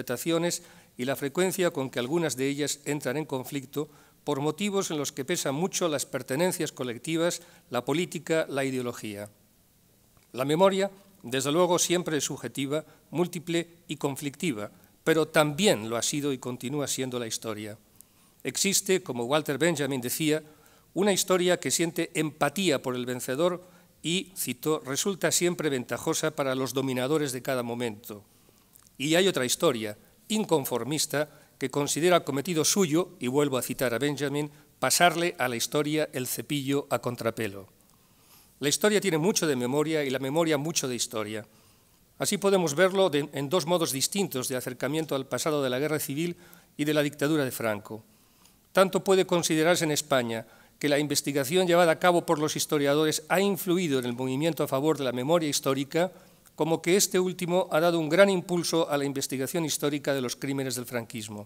interpretaciones y la frecuencia con que algunas de ellas entran en conflicto por motivos en los que pesan mucho las pertenencias colectivas, la política, la ideología. La memoria, desde luego, siempre es subjetiva, múltiple y conflictiva, pero también lo ha sido y continúa siendo la historia. Existe, como Walter Benjamin decía, una historia que siente empatía por el vencedor y, cito, resulta siempre ventajosa para los dominadores de cada momento. Y hay otra historia, inconformista, que considera cometido suyo, y vuelvo a citar a Benjamin, pasarle a la historia el cepillo a contrapelo. La historia tiene mucho de memoria y la memoria mucho de historia. Así podemos verlo en dos modos distintos de acercamiento al pasado de la guerra civil y de la dictadura de Franco. Tanto puede considerarse en España que la investigación llevada a cabo por los historiadores ha influido en el movimiento a favor de la memoria histórica, como que este último ha dado un gran impulso a la investigación histórica de los crímenes del franquismo.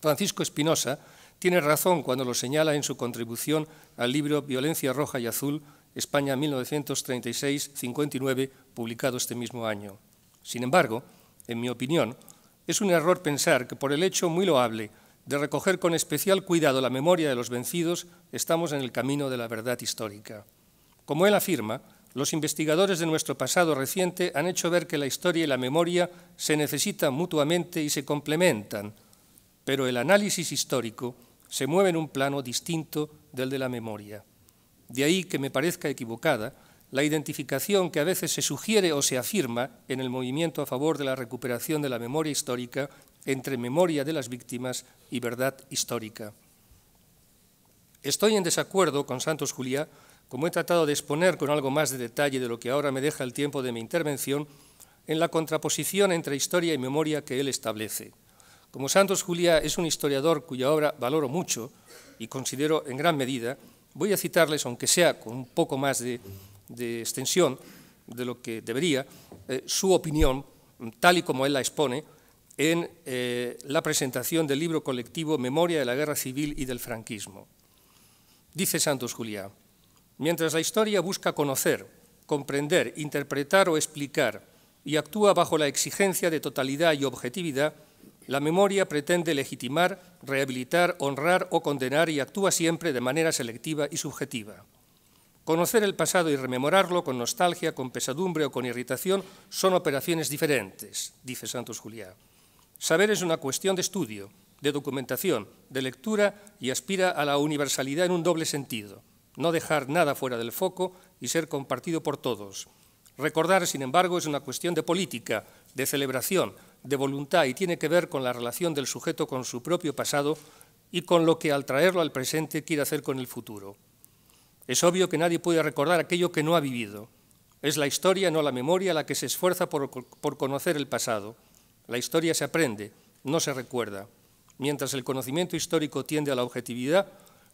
Francisco Espinosa tiene razón cuando lo señala en su contribución al libro Violencia Roja y Azul, España 1936-59, publicado este mismo año. Sin embargo, en mi opinión, es un error pensar que por el hecho muy loable de recoger con especial cuidado la memoria de los vencidos, estamos en el camino de la verdad histórica. Como él afirma, los investigadores de nuestro pasado reciente han hecho ver que la historia y la memoria se necesitan mutuamente y se complementan, pero el análisis histórico se mueve en un plano distinto del de la memoria. De ahí que me parezca equivocada la identificación que a veces se sugiere o se afirma en el movimiento a favor de la recuperación de la memoria histórica entre memoria de las víctimas y verdad histórica. Estoy en desacuerdo con Santos Juliá como he tratado de exponer con algo más de detalle de lo que ahora me deja el tiempo de mi intervención, en la contraposición entre historia y memoria que él establece. Como Santos Juliá es un historiador cuya obra valoro mucho y considero en gran medida, voy a citarles, aunque sea con un poco más de, extensión de lo que debería, eh, su opinión, tal y como él la expone, en eh, la presentación del libro colectivo Memoria de la Guerra Civil y del Franquismo. Dice Santos Juliá, Mientras la historia busca conocer, comprender, interpretar o explicar y actúa bajo la exigencia de totalidad y objetividad, la memoria pretende legitimar, rehabilitar, honrar o condenar y actúa siempre de manera selectiva y subjetiva. Conocer el pasado y rememorarlo con nostalgia, con pesadumbre o con irritación son operaciones diferentes, dice Santos Juliá. Saber es una cuestión de estudio, de documentación, de lectura y aspira a la universalidad en un doble sentido no dejar nada fuera del foco y ser compartido por todos. Recordar, sin embargo, es una cuestión de política, de celebración, de voluntad y tiene que ver con la relación del sujeto con su propio pasado y con lo que al traerlo al presente quiere hacer con el futuro. Es obvio que nadie puede recordar aquello que no ha vivido. Es la historia, no la memoria, la que se esfuerza por, conocer el pasado. La historia se aprende, no se recuerda. Mientras el conocimiento histórico tiende a la objetividad,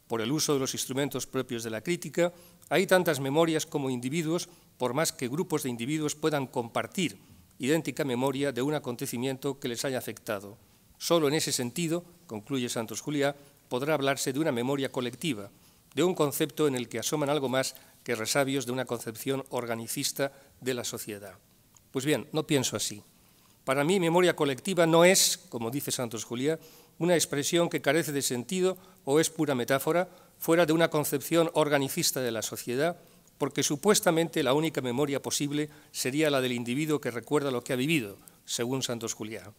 por el uso de los instrumentos propios de la crítica, hay tantas memorias como individuos, por más que grupos de individuos puedan compartir idéntica memoria de un acontecimiento que les haya afectado. Solo en ese sentido, concluye Santos Juliá, podrá hablarse de una memoria colectiva, de un concepto en el que asoman algo más que resabios de una concepción organicista de la sociedad. Pues bien, no pienso así. Para mí, memoria colectiva no es, como dice Santos Juliá, una expresión que carece de sentido o es pura metáfora, fuera de una concepción organicista de la sociedad, porque supuestamente la única memoria posible sería la del individuo que recuerda lo que ha vivido, según Santos Julián.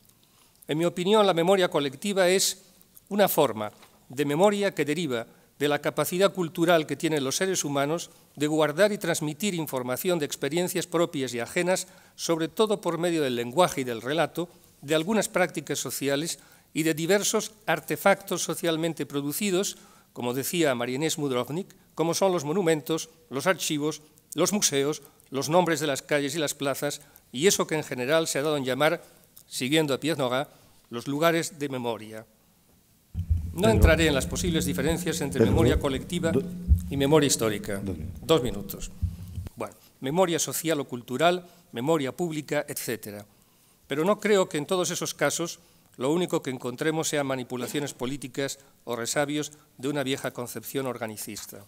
En mi opinión, la memoria colectiva es una forma de memoria que deriva de la capacidad cultural que tienen los seres humanos de guardar y transmitir información de experiencias propias y ajenas, sobre todo por medio del lenguaje y del relato, de algunas prácticas sociales y de diversos artefactos socialmente producidos, como decía María Mudrovnik, como son los monumentos, los archivos, los museos, los nombres de las calles y las plazas, y eso que en general se ha dado en llamar, siguiendo a Pierre los lugares de memoria. No entraré en las posibles diferencias entre memoria colectiva y memoria histórica. Dos minutos. Bueno, memoria social o cultural, memoria pública, etc. Pero no creo que en todos esos casos lo único que encontremos sean manipulaciones políticas o resabios de una vieja concepción organicista.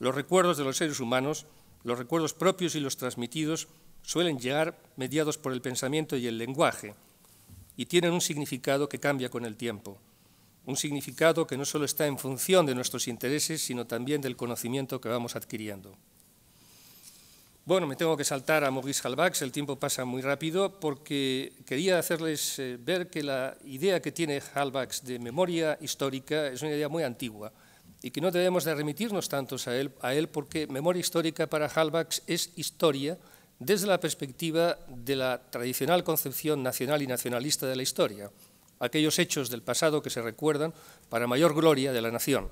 Los recuerdos de los seres humanos, los recuerdos propios y los transmitidos, suelen llegar mediados por el pensamiento y el lenguaje, y tienen un significado que cambia con el tiempo, un significado que no solo está en función de nuestros intereses, sino también del conocimiento que vamos adquiriendo. Bueno, me tengo que saltar a Maurice Halbach, el tiempo pasa muy rápido, porque quería hacerles eh, ver que la idea que tiene Halbach de memoria histórica es una idea muy antigua y que no debemos de remitirnos tantos a él, a él porque memoria histórica para Halbach es historia desde la perspectiva de la tradicional concepción nacional y nacionalista de la historia, aquellos hechos del pasado que se recuerdan para mayor gloria de la nación.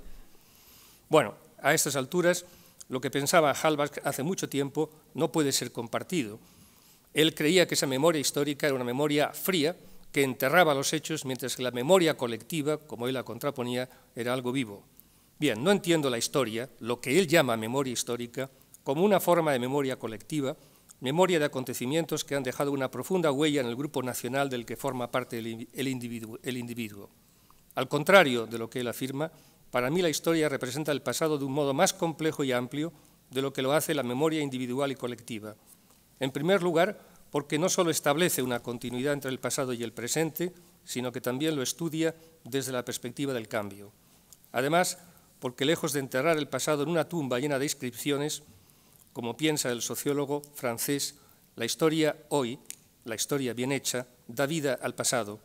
Bueno, a estas alturas lo que pensaba Halbach hace mucho tiempo no puede ser compartido. Él creía que esa memoria histórica era una memoria fría que enterraba los hechos, mientras que la memoria colectiva, como él la contraponía, era algo vivo. Bien, no entiendo la historia, lo que él llama memoria histórica, como una forma de memoria colectiva, memoria de acontecimientos que han dejado una profunda huella en el grupo nacional del que forma parte el individuo. El individuo. Al contrario de lo que él afirma, para mí la historia representa el pasado de un modo más complejo y amplio de lo que lo hace la memoria individual y colectiva. En primer lugar, porque no solo establece una continuidad entre el pasado y el presente, sino que también lo estudia desde la perspectiva del cambio. Además, porque lejos de enterrar el pasado en una tumba llena de inscripciones, como piensa el sociólogo francés, la historia hoy, la historia bien hecha, da vida al pasado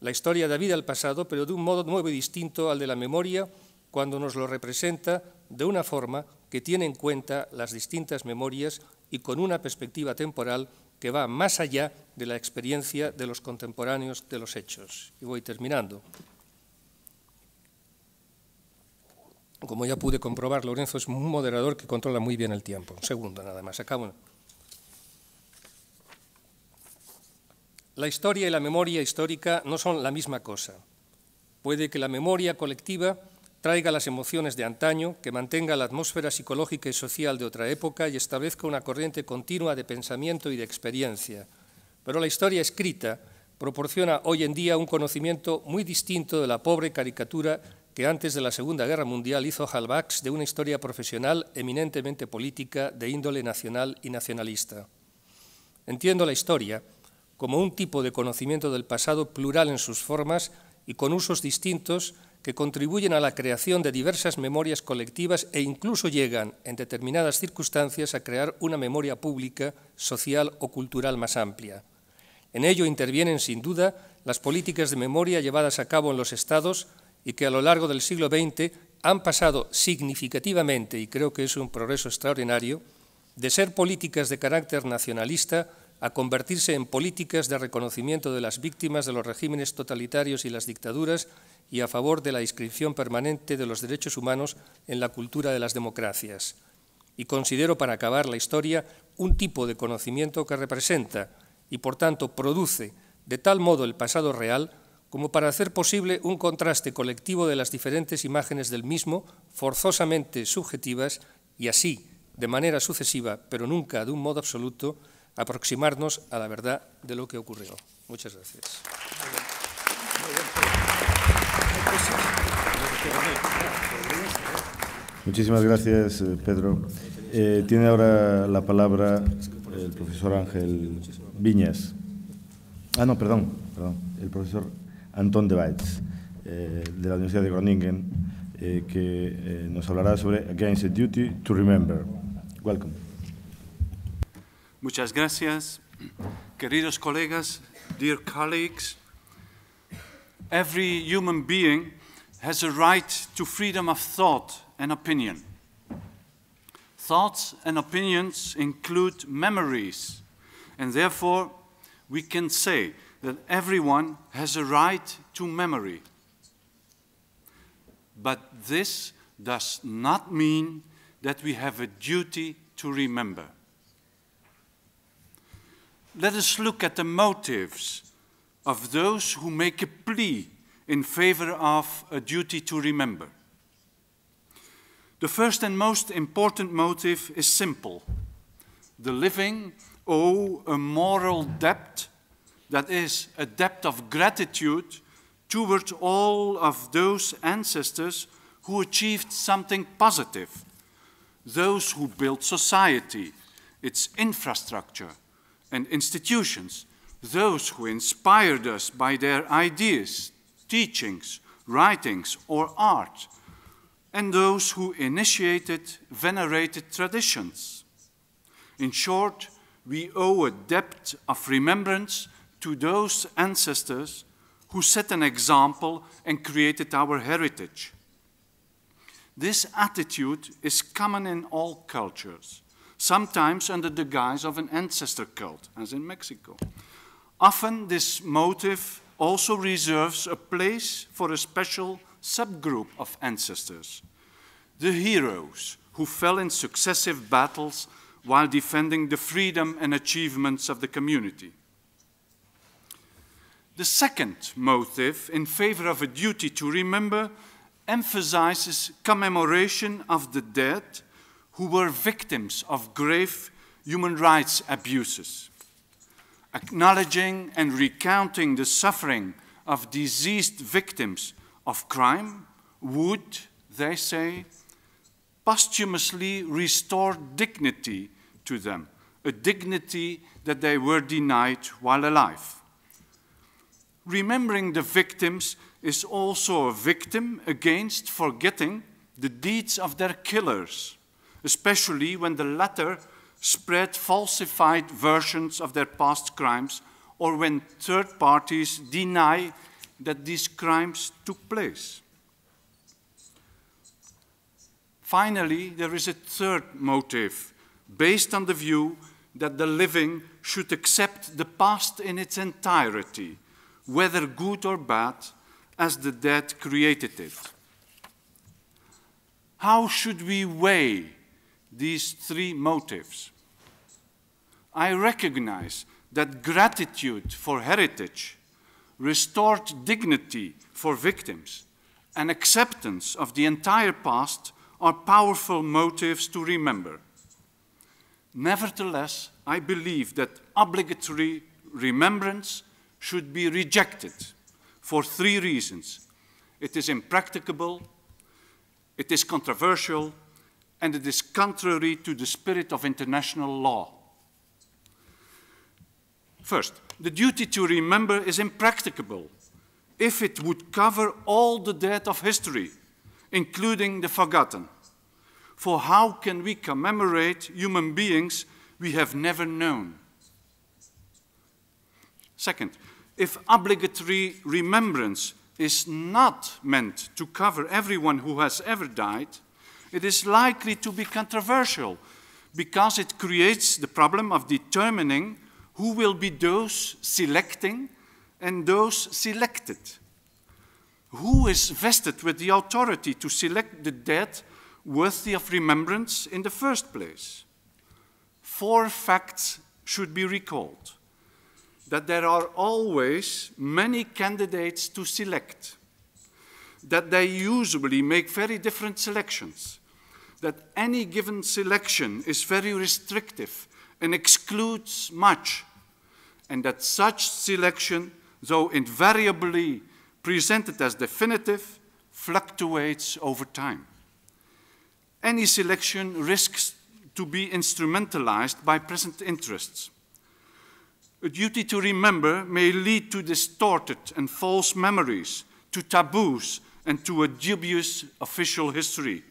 la historia da vida al pasado, pero de un modo nuevo y distinto al de la memoria cuando nos lo representa de una forma que tiene en cuenta las distintas memorias y con una perspectiva temporal que va más allá de la experiencia de los contemporáneos de los hechos. Y voy terminando. Como ya pude comprobar, Lorenzo es un moderador que controla muy bien el tiempo. Un segundo nada más. Acabo. La historia y la memoria histórica no son la misma cosa. Puede que la memoria colectiva traiga las emociones de antaño, que mantenga la atmósfera psicológica y social de otra época y establezca una corriente continua de pensamiento y de experiencia. Pero la historia escrita proporciona hoy en día un conocimiento muy distinto de la pobre caricatura que antes de la Segunda Guerra Mundial hizo Halbachs de una historia profesional eminentemente política de índole nacional y nacionalista. Entiendo la historia como un tipo de conocimiento del pasado plural en sus formas y con usos distintos que contribuyen a la creación de diversas memorias colectivas e incluso llegan, en determinadas circunstancias, a crear una memoria pública, social o cultural más amplia. En ello intervienen, sin duda, las políticas de memoria llevadas a cabo en los Estados y que a lo largo del siglo XX han pasado significativamente, y creo que es un progreso extraordinario, de ser políticas de carácter nacionalista a convertirse en políticas de reconocimiento de las víctimas de los regímenes totalitarios y las dictaduras y a favor de la inscripción permanente de los derechos humanos en la cultura de las democracias. Y considero, para acabar la historia, un tipo de conocimiento que representa y, por tanto, produce de tal modo el pasado real como para hacer posible un contraste colectivo de las diferentes imágenes del mismo, forzosamente subjetivas, y así, de manera sucesiva, pero nunca de un modo absoluto, aproximarnos a la verdad de lo que ocurrió. Muchas gracias. Muchísimas gracias, eh, Pedro. Eh, tiene ahora la palabra el profesor Ángel Viñas. Ah, no, perdón, perdón. El profesor Anton de Weitz, eh, de la Universidad de Groningen, que nos hablará sobre Against the Duty to Remember. Welcome. Muchas gracias. Queridos colegas, dear colleagues, every human being has a right to freedom of thought and opinion. Thoughts and opinions include memories, and therefore we can say that everyone has a right to memory. But this does not mean that we have a duty to remember let us look at the motives of those who make a plea in favor of a duty to remember. The first and most important motive is simple. The living owe a moral debt, that is, a debt of gratitude toward all of those ancestors who achieved something positive, those who built society, its infrastructure, and institutions, those who inspired us by their ideas, teachings, writings, or art, and those who initiated venerated traditions. In short, we owe a debt of remembrance to those ancestors who set an example and created our heritage. This attitude is common in all cultures, sometimes under the guise of an ancestor cult, as in Mexico. Often this motive also reserves a place for a special subgroup of ancestors, the heroes who fell in successive battles while defending the freedom and achievements of the community. The second motive, in favor of a duty to remember, emphasizes commemoration of the dead who were victims of grave human rights abuses. Acknowledging and recounting the suffering of diseased victims of crime would, they say, posthumously restore dignity to them, a dignity that they were denied while alive. Remembering the victims is also a victim against forgetting the deeds of their killers especially when the latter spread falsified versions of their past crimes or when third parties deny that these crimes took place. Finally, there is a third motive, based on the view that the living should accept the past in its entirety, whether good or bad, as the dead created it. How should we weigh these three motives. I recognize that gratitude for heritage, restored dignity for victims, and acceptance of the entire past are powerful motives to remember. Nevertheless, I believe that obligatory remembrance should be rejected for three reasons. It is impracticable, it is controversial, and it is contrary to the spirit of international law. First, the duty to remember is impracticable if it would cover all the dead of history, including the forgotten. For how can we commemorate human beings we have never known? Second, if obligatory remembrance is not meant to cover everyone who has ever died, it is likely to be controversial because it creates the problem of determining who will be those selecting and those selected. Who is vested with the authority to select the dead worthy of remembrance in the first place? Four facts should be recalled that there are always many candidates to select, that they usually make very different selections, that any given selection is very restrictive and excludes much, and that such selection, though invariably presented as definitive, fluctuates over time. Any selection risks to be instrumentalized by present interests. A duty to remember may lead to distorted and false memories, to taboos, and to a dubious official history.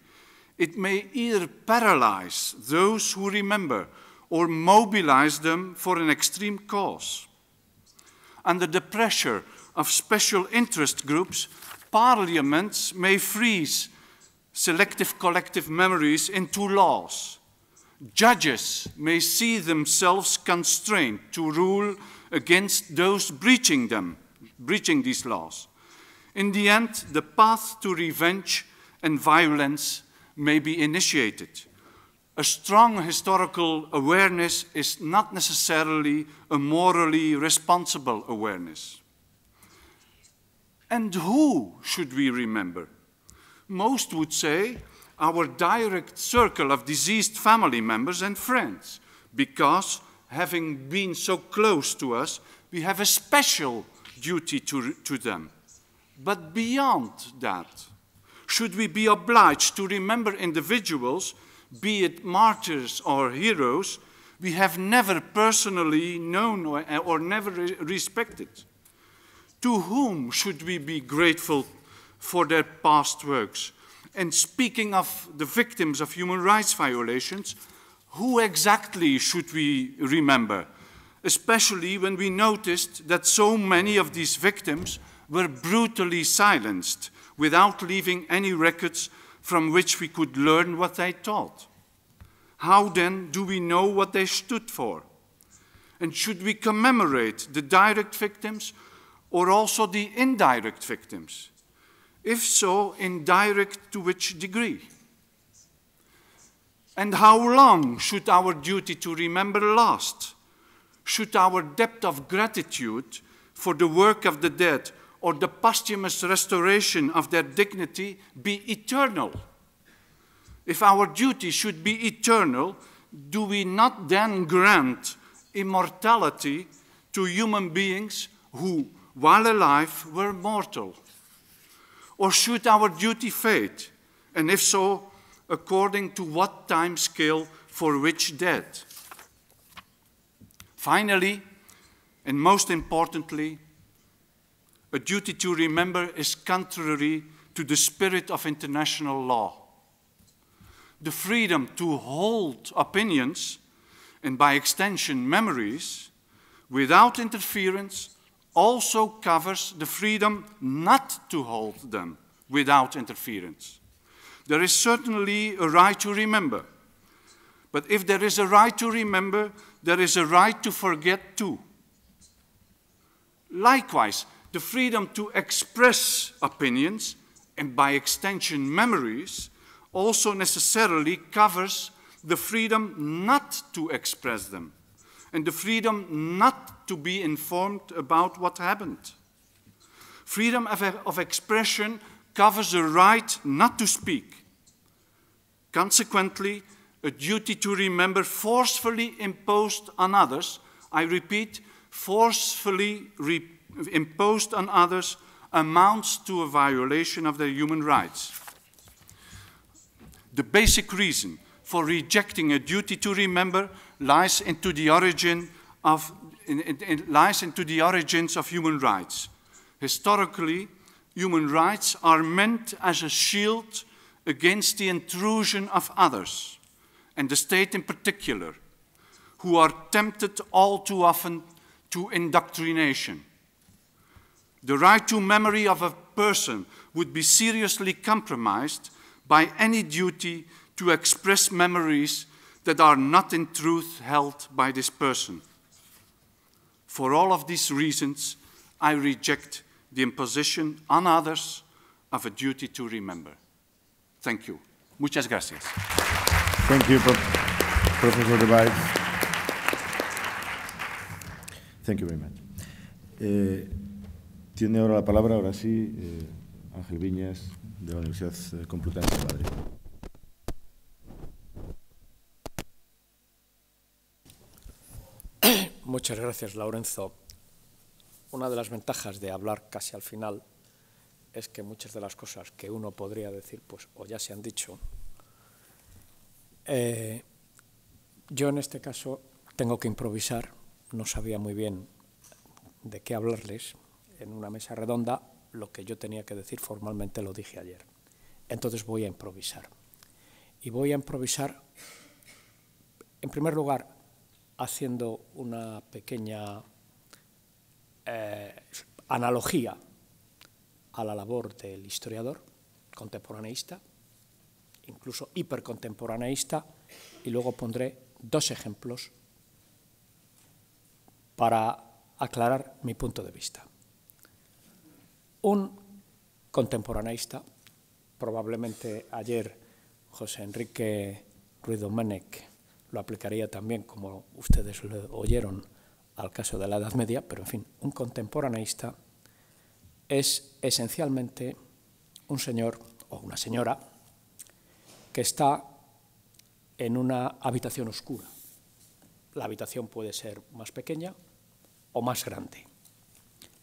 It may either paralyze those who remember or mobilize them for an extreme cause. Under the pressure of special interest groups, parliaments may freeze selective collective memories into laws. Judges may see themselves constrained to rule against those breaching them, breaching these laws. In the end, the path to revenge and violence may be initiated. A strong historical awareness is not necessarily a morally responsible awareness. And who should we remember? Most would say our direct circle of deceased family members and friends, because having been so close to us, we have a special duty to, to them. But beyond that, should we be obliged to remember individuals, be it martyrs or heroes, we have never personally known or, or never respected? To whom should we be grateful for their past works? And speaking of the victims of human rights violations, who exactly should we remember? Especially when we noticed that so many of these victims were brutally silenced without leaving any records from which we could learn what they taught. How then do we know what they stood for? And should we commemorate the direct victims or also the indirect victims? If so, indirect to which degree? And how long should our duty to remember last? Should our debt of gratitude for the work of the dead or the posthumous restoration of their dignity be eternal? If our duty should be eternal, do we not then grant immortality to human beings who, while alive, were mortal? Or should our duty fade? And if so, according to what time scale for which dead? Finally, and most importantly, a duty to remember is contrary to the spirit of international law. The freedom to hold opinions and by extension memories without interference also covers the freedom not to hold them without interference. There is certainly a right to remember. But if there is a right to remember, there is a right to forget too. Likewise, the freedom to express opinions and by extension memories also necessarily covers the freedom not to express them and the freedom not to be informed about what happened. Freedom of, of expression covers the right not to speak. Consequently, a duty to remember forcefully imposed on others, I repeat, forcefully re imposed on others amounts to a violation of their human rights. The basic reason for rejecting a duty to remember lies into the origin of in, in, in lies into the origins of human rights. Historically, human rights are meant as a shield against the intrusion of others, and the state in particular, who are tempted all too often to indoctrination the right to memory of a person would be seriously compromised by any duty to express memories that are not in truth held by this person. For all of these reasons, I reject the imposition on others of a duty to remember. Thank you. Muchas gracias. Thank you, Professor De Baez. Thank you very much. Uh, Tiene ahora la palabra, ahora sí, eh, Ángel Viñas, de la Universidad eh, Complutense de Madrid. Muchas gracias, Lorenzo. Una de las ventajas de hablar casi al final es que muchas de las cosas que uno podría decir, pues o ya se han dicho. Eh, yo en este caso tengo que improvisar, no sabía muy bien de qué hablarles, en una mesa redonda, lo que yo tenía que decir formalmente lo dije ayer. Entonces voy a improvisar. Y voy a improvisar, en primer lugar, haciendo una pequeña eh, analogía a la labor del historiador contemporaneísta, incluso hipercontemporaneísta, y luego pondré dos ejemplos para aclarar mi punto de vista un contemporaneista, probablemente ayer José Enrique Ruido Domenech lo aplicaría también, como ustedes lo oyeron, al caso de la Edad Media, pero en fin, un contemporaneista es esencialmente un señor o una señora que está en una habitación oscura. La habitación puede ser más pequeña o más grande,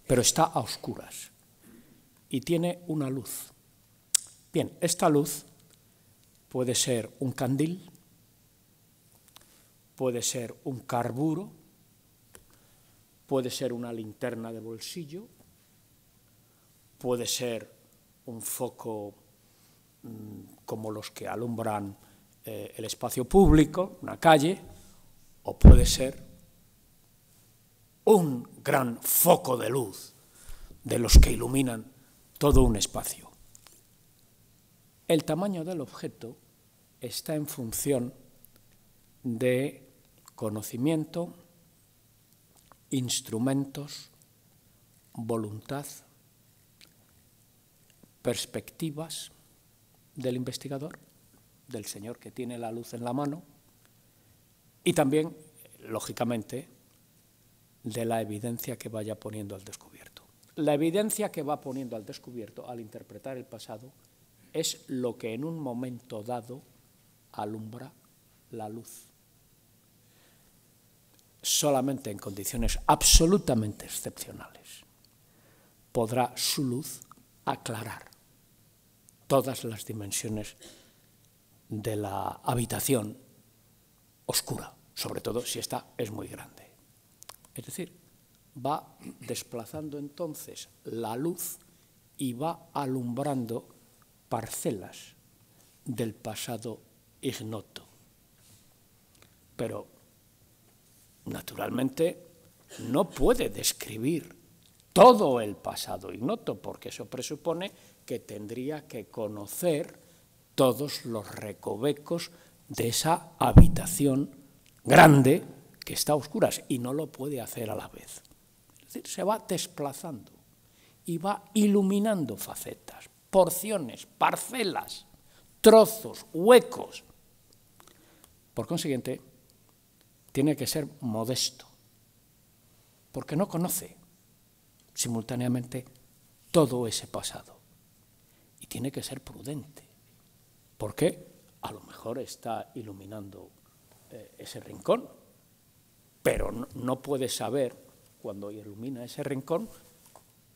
pero está a oscuras y tiene una luz. Bien, esta luz puede ser un candil, puede ser un carburo, puede ser una linterna de bolsillo, puede ser un foco mm, como los que alumbran eh, el espacio público, una calle, o puede ser un gran foco de luz de los que iluminan todo un espacio. El tamaño del objeto está en función de conocimiento, instrumentos, voluntad, perspectivas del investigador, del señor que tiene la luz en la mano, y también, lógicamente, de la evidencia que vaya poniendo al descubierto. La evidencia que va poniendo al descubierto al interpretar el pasado es lo que en un momento dado alumbra la luz. Solamente en condiciones absolutamente excepcionales podrá su luz aclarar todas las dimensiones de la habitación oscura, sobre todo si esta es muy grande. Es decir, va desplazando entonces la luz y va alumbrando parcelas del pasado ignoto. Pero, naturalmente, no puede describir todo el pasado ignoto, porque eso presupone que tendría que conocer todos los recovecos de esa habitación grande que está a oscuras y no lo puede hacer a la vez. Es decir, se va desplazando y va iluminando facetas, porciones, parcelas, trozos, huecos. Por consiguiente, tiene que ser modesto, porque no conoce simultáneamente todo ese pasado. Y tiene que ser prudente, porque a lo mejor está iluminando eh, ese rincón, pero no puede saber cuando ilumina ese rincón,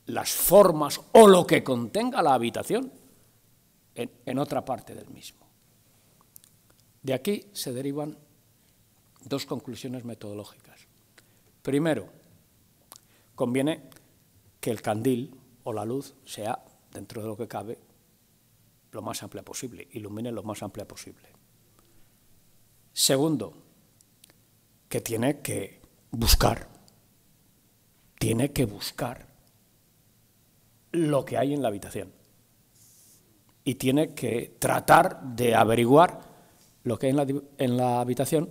las formas o lo que contenga la habitación en, otra parte del mismo. De aquí se derivan dos conclusiones metodológicas. Primero, conviene que el candil o la luz sea, dentro de lo que cabe, lo más amplia posible, ilumine lo más amplia posible. Segundo, que tiene que buscar tiene que buscar lo que hay en la habitación y tiene que tratar de averiguar lo que hay en la, habitación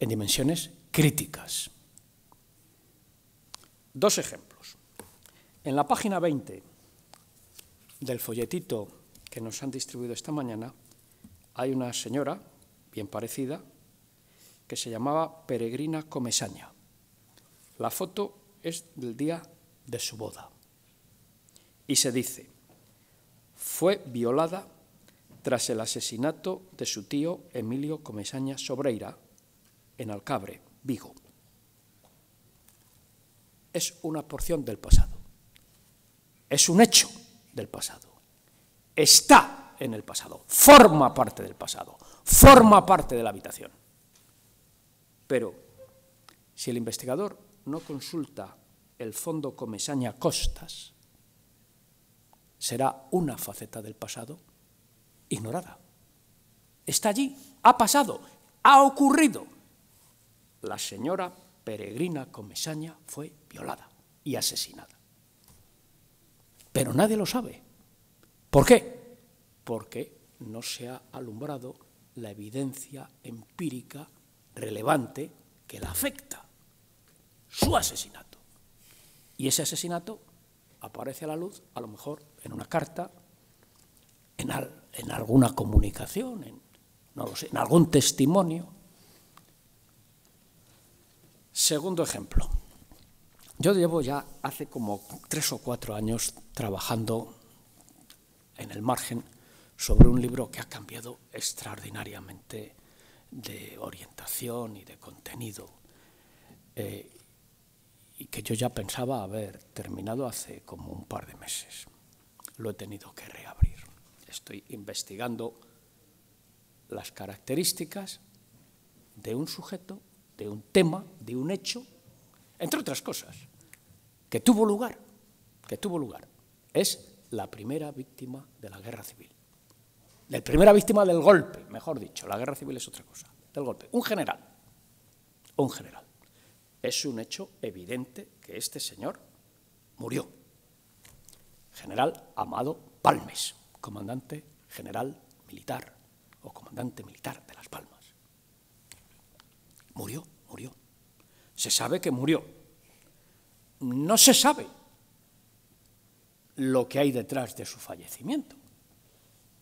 en dimensiones críticas. Dos ejemplos. En la página 20 del folletito que nos han distribuido esta mañana, hay una señora, bien parecida, que se llamaba Peregrina Comesaña. La foto es del día de su boda. Y se dice, fue violada tras el asesinato de su tío Emilio Comesaña Sobreira en Alcabre, Vigo. Es una porción del pasado. Es un hecho del pasado. Está en el pasado. Forma parte del pasado. Forma parte de la habitación. Pero si el investigador no consulta el fondo Comesaña Costas, será una faceta del pasado ignorada. Está allí, ha pasado, ha ocurrido. La señora Peregrina Comesaña fue violada y asesinada. Pero nadie lo sabe. ¿Por qué? Porque no se ha alumbrado la evidencia empírica relevante que la afecta su asesinato. Y ese asesinato aparece a la luz, a lo mejor, en una carta, en, alguna comunicación, en, no lo sé, en algún testimonio. Segundo ejemplo. Yo llevo ya hace como tres o cuatro años trabajando en el margen sobre un libro que ha cambiado extraordinariamente de orientación y de contenido. Eh, y que yo ya pensaba haber terminado hace como un par de meses. Lo he tenido que reabrir. Estoy investigando las características de un sujeto, de un tema, de un hecho, entre otras cosas, que tuvo lugar, que tuvo lugar. Es la primera víctima de la guerra civil. La primera víctima del golpe, mejor dicho, la guerra civil es otra cosa, del golpe. Un general, un general es un hecho evidente que este señor murió. General Amado Palmes, comandante general militar o comandante militar de Las Palmas. Murió, murió. Se sabe que murió. No se sabe lo que hay detrás de su fallecimiento.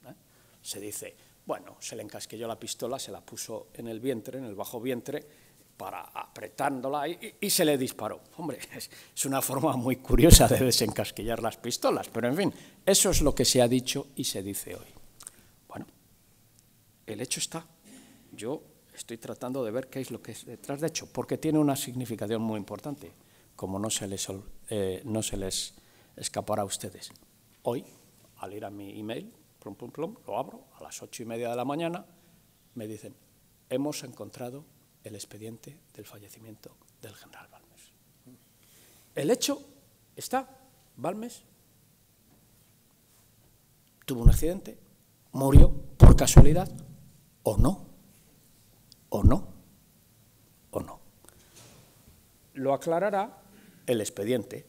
¿eh? Se dice, bueno, se le encasquilló la pistola, se la puso en el vientre, en el bajo vientre, para apretándola y, se le disparó. Hombre, es una forma muy curiosa de desencasquillar las pistolas, pero en fin, eso es lo que se ha dicho y se dice hoy. Bueno, el hecho está. Yo estoy tratando de ver qué es lo que es detrás de hecho, porque tiene una significación muy importante, como no se les, eh, no se les escapará a ustedes. Hoy, al ir a mi email, lo abro a las ocho y media de la mañana, me dicen, hemos encontrado el expediente del fallecimiento del general Balmes. El hecho está, Balmes tuvo un accidente, murió por casualidad o no, o no, o no. Lo aclarará el expediente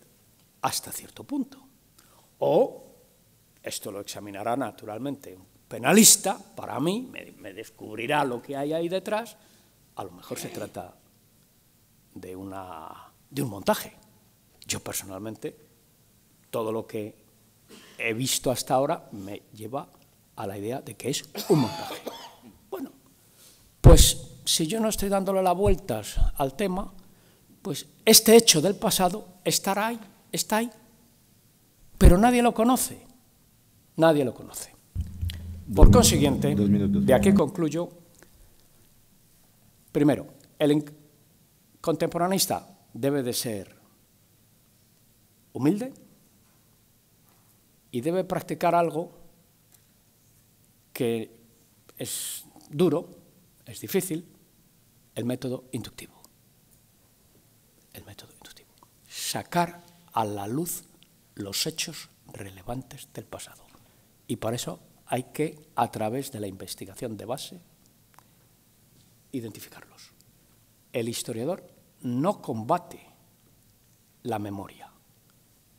hasta cierto punto. O esto lo examinará naturalmente un penalista, para mí, me, me descubrirá lo que hay ahí detrás a lo mejor se trata de, una, de un montaje. Yo personalmente, todo lo que he visto hasta ahora me lleva a la idea de que es un montaje. Bueno, pues si yo no estoy dándole las vueltas al tema, pues este hecho del pasado estará ahí, está ahí, pero nadie lo conoce, nadie lo conoce. Por consiguiente, de aquí concluyo Primero, el contemporaneista debe de ser humilde y debe practicar algo que es duro, es difícil, el método inductivo. El método inductivo. Sacar a la luz los hechos relevantes del pasado. Y para eso hay que, a través de la investigación de base, identificarlos. El historiador no combate la memoria.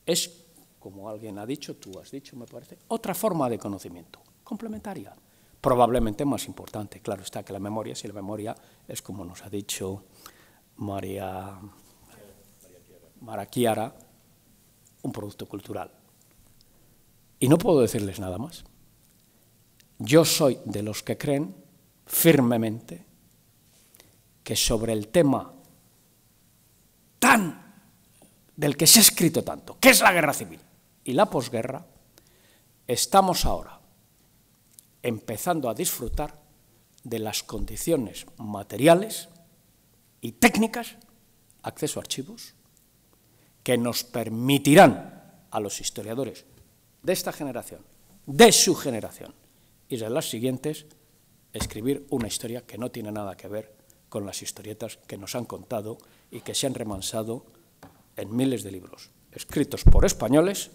Es, como alguien ha dicho, tú has dicho, me parece, otra forma de conocimiento, complementaria, probablemente más importante. Claro está que la memoria, si la memoria es como nos ha dicho María, María un producto cultural. Y no puedo decirles nada más. Yo soy de los que creen firmemente que sobre el tema tan del que se ha escrito tanto, que es la guerra civil y la posguerra, estamos ahora empezando a disfrutar de las condiciones materiales y técnicas, acceso a archivos, que nos permitirán a los historiadores de esta generación, de su generación y de las siguientes, escribir una historia que no tiene nada que ver con las historietas que nos han contado y que se han remansado en miles de libros, escritos por españoles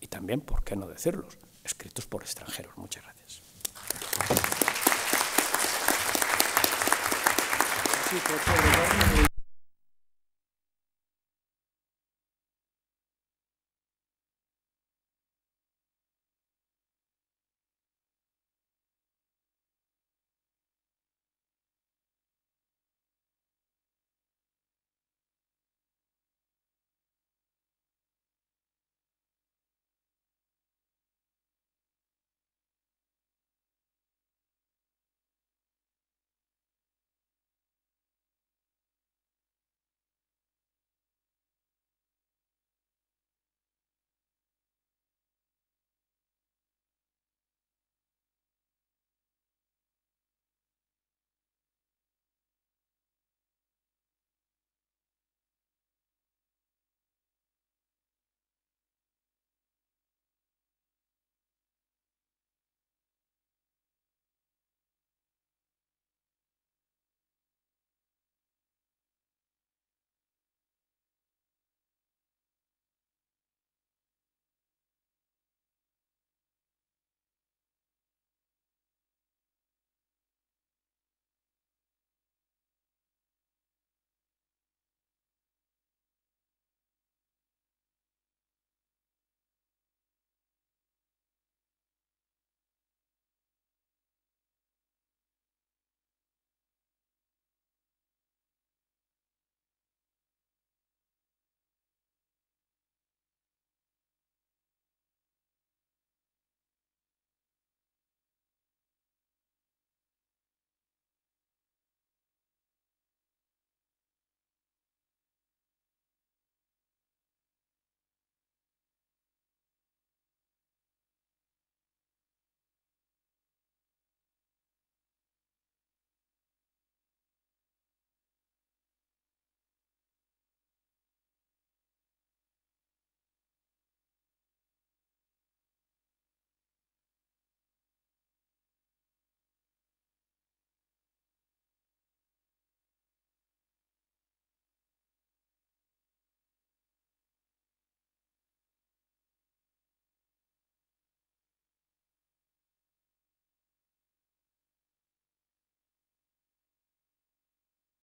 y también, ¿por qué no decirlos?, escritos por extranjeros. Muchas gracias. Gracias.